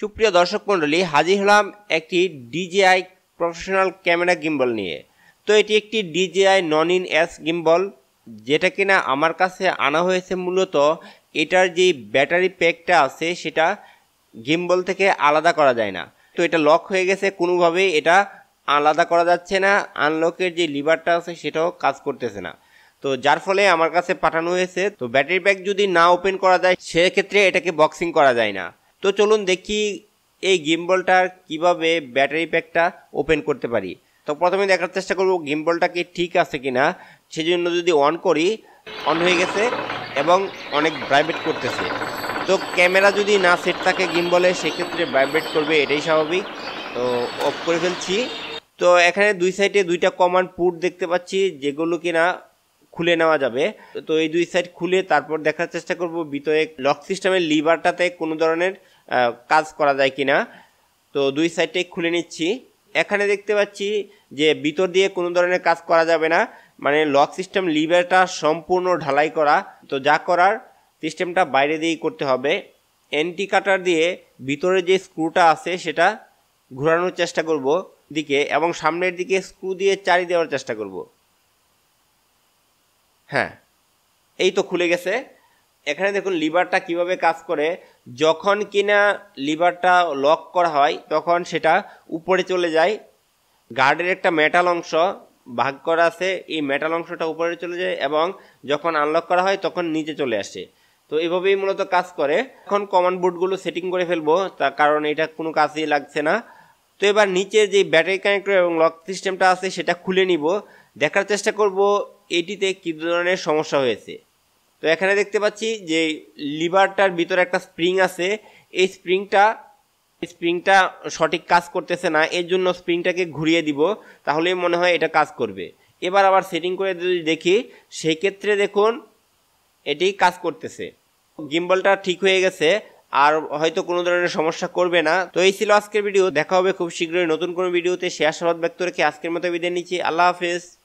সুপ্রিয় দর্শক মণ্ডলী হাজির হলাম একটি ডিজিআই প্রফেশনাল ক্যামেরা গিম্বল নিয়ে তো এটি একটি DJI Ronin S gimbal যেটা কিনা আমার কাছে আনা হয়েছে মূলত এটার যে ব্যাটারি প্যাকটা আছে সেটা গিম্বল থেকে আলাদা করা যায় না তো এটা লক হয়ে গেছে কোনোভাবেই এটা আলাদা করা যাচ্ছে না আনলকের যে লিভারটা আছে সেটাও কাজ করতেছে না তো যার ফলে আমার কাছে পাঠানো হয়েছে তো ব্যাটারি প্যাক যদি না ওপেন করা যায় সেক্ষেত্রে এটাকে বক্সিং করা যায় না তো চলুন দেখি এই গিম্বলটার কিভাবে ব্যাটারি প্যাকটা ওপেন করতে পারি তো প্রথমে দেখার চেষ্টা করব গিম্বলটা কি ঠিক আছে কি না সেজন্য যদি অন করি অন হয়ে গেছে এবং অনেক ভাইব্রেট করতেছে তো ক্যামেরা যদি না সেট থাকে গিম্বলে সেক্ষেত্রে ভাইব্রেট করবে এটাই স্বাভাবিক তো অফ করে ফেলছি তো এখানে দুই সাইডে দুইটা কমান্ড পুট দেখতে পাচ্ছি যেগুলো কিনা খুলে নেওয়া যাবে তো এই দুই সাইড খুলে তারপর দেখার চেষ্টা করব ভিতরে লক সিস্টেমের লিভারটাতে কোনো ধরনের কাজ করা যায় কিনা তো দুই সাইডটাই খুলে নিচ্ছি এখানে দেখতে পাচ্ছি যে ভিতর দিয়ে কোনো ধরনের কাজ করা যাবে না মানে লক সিস্টেম লিভারটা সম্পূর্ণ ঢালাই করা তো যা করার সিস্টেমটা বাইরে দিয়েই করতে হবে এন্টি কাটার দিয়ে ভিতরে যে স্ক্রুটা আছে সেটা ঘোরানোর চেষ্টা করব দিকে এবং সামনের দিকে স্ক্রু দিয়ে চারি দেওয়ার চেষ্টা করব হ্যাঁ এই তো খুলে গেছে এখানে দেখুন লিভারটা কিভাবে কাজ করে যখন কিনা লিভারটা লক করা হয় তখন সেটা উপরে চলে যায় গার্ডের একটা মেটাল অংশ ভাগ করা আছে এই মেটাল অংশটা উপরে চলে যায় এবং যখন আনলক করা হয় তখন নিচে চলে আসে তো এভাবেই মূলত কাজ করে এখন কমন বোর্ডগুলো সেটিং করে ফেলবো তার কারণ এটা কোনো কাজেই লাগছে না তো এবার নিচের যে ব্যাটারি কানেক্টর এবং লক সিস্টেমটা আছে সেটা খুলে নিব দেখার চেষ্টা করব এটিতে কী ধরনের সমস্যা হয়েছে তো এখানে দেখতে পাচ্ছি যে লিভারটার ভিতরে একটা স্প্রিং আছে এই স্প্রিংটা স্প্রিংটা সঠিক কাজ করতেছে না এর জন্য স্প্রিংটাকে ঘুরিয়ে দিব তাহলেই মনে হয় এটা কাজ করবে এবার আবার সেটিং করে যদি দেখি সেক্ষেত্রে দেখুন এটি কাজ করতেছে গিম্বলটা ঠিক হয়ে গেছে আর হয়তো কোনো ধরনের সমস্যা করবে না তো এই ছিল আজকের ভিডিও দেখা হবে খুব শীঘ্রই নতুন কোনো ভিডিওতে শেয়ার সাবাদ ব্যক্ত রেখে আজকের মতো বিদায় নিচ্ছি আল্লাহ হাফেজ